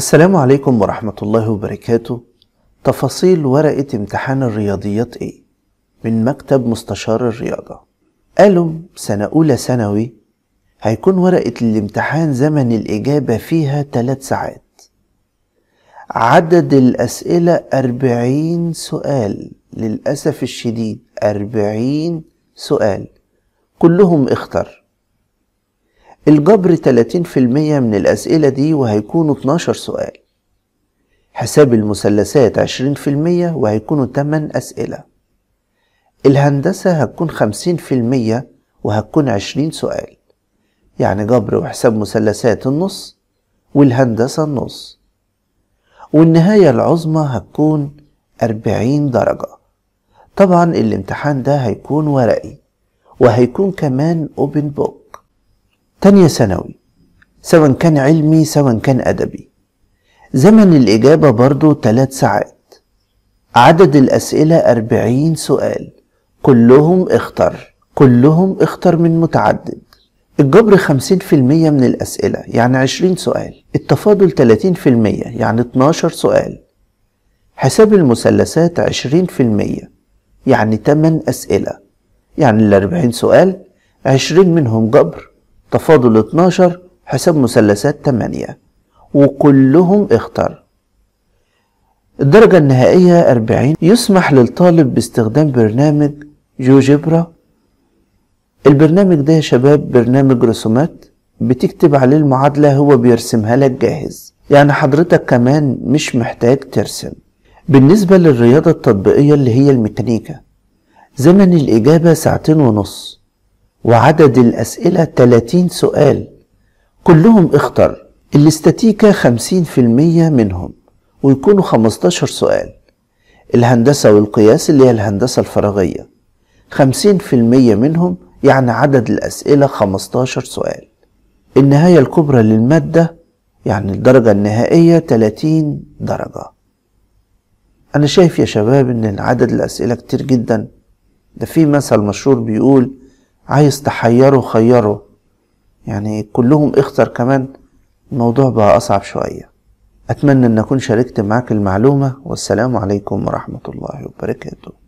السلام عليكم ورحمة الله وبركاته تفاصيل ورقة امتحان الرياضيات ايه من مكتب مستشار الرياضة قالوا سنة أولى ثانوي هيكون ورقة الامتحان زمن الإجابة فيها ثلاث ساعات عدد الأسئلة أربعين سؤال للأسف الشديد أربعين سؤال كلهم اختر الجبر 30% من الأسئلة دي وهيكونوا 12 سؤال حساب المثلثات 20% وهيكونوا 8 أسئلة الهندسة هتكون 50% وهتكون 20 سؤال يعني جبر وحساب مثلثات النص والهندسة النص والنهاية العظمى هتكون 40 درجة طبعا الامتحان ده هيكون ورقي وهيكون كمان open book تانية ثانوي سواء كان علمي سواء كان أدبي زمن الإجابة برضو ثلاث ساعات عدد الأسئلة أربعين سؤال كلهم اختر كلهم اختر من متعدد الجبر خمسين في المية من الأسئلة يعني عشرين سؤال التفاضل تلاتين في المية يعني اتناشر سؤال حساب المثلثات عشرين في المية يعني تمن أسئلة يعني الأربعين سؤال عشرين منهم جبر تفاضل 12 حساب مثلثات 8 وكلهم اختار الدرجة النهائية 40 يسمح للطالب باستخدام برنامج جوجبرا البرنامج ده يا شباب برنامج رسومات بتكتب عليه المعادلة هو بيرسمها لك جاهز يعني حضرتك كمان مش محتاج ترسم بالنسبة للرياضة التطبيقية اللي هي الميكانيكا زمن الإجابة ساعتين ونص وعدد الأسئلة 30 سؤال كلهم اختر الاستاتيكا 50% منهم ويكونوا 15 سؤال الهندسة والقياس اللي هي الهندسة الفراغية 50% منهم يعني عدد الأسئلة 15 سؤال النهاية الكبرى للمادة يعني الدرجة النهائية 30 درجة أنا شايف يا شباب إن عدد الأسئلة كتير جدا ده في مثل مشهور بيقول عايز تحيره خيره يعني كلهم اختر كمان الموضوع بقى أصعب شوية أتمنى أن أكون شاركت معاك المعلومة والسلام عليكم ورحمة الله وبركاته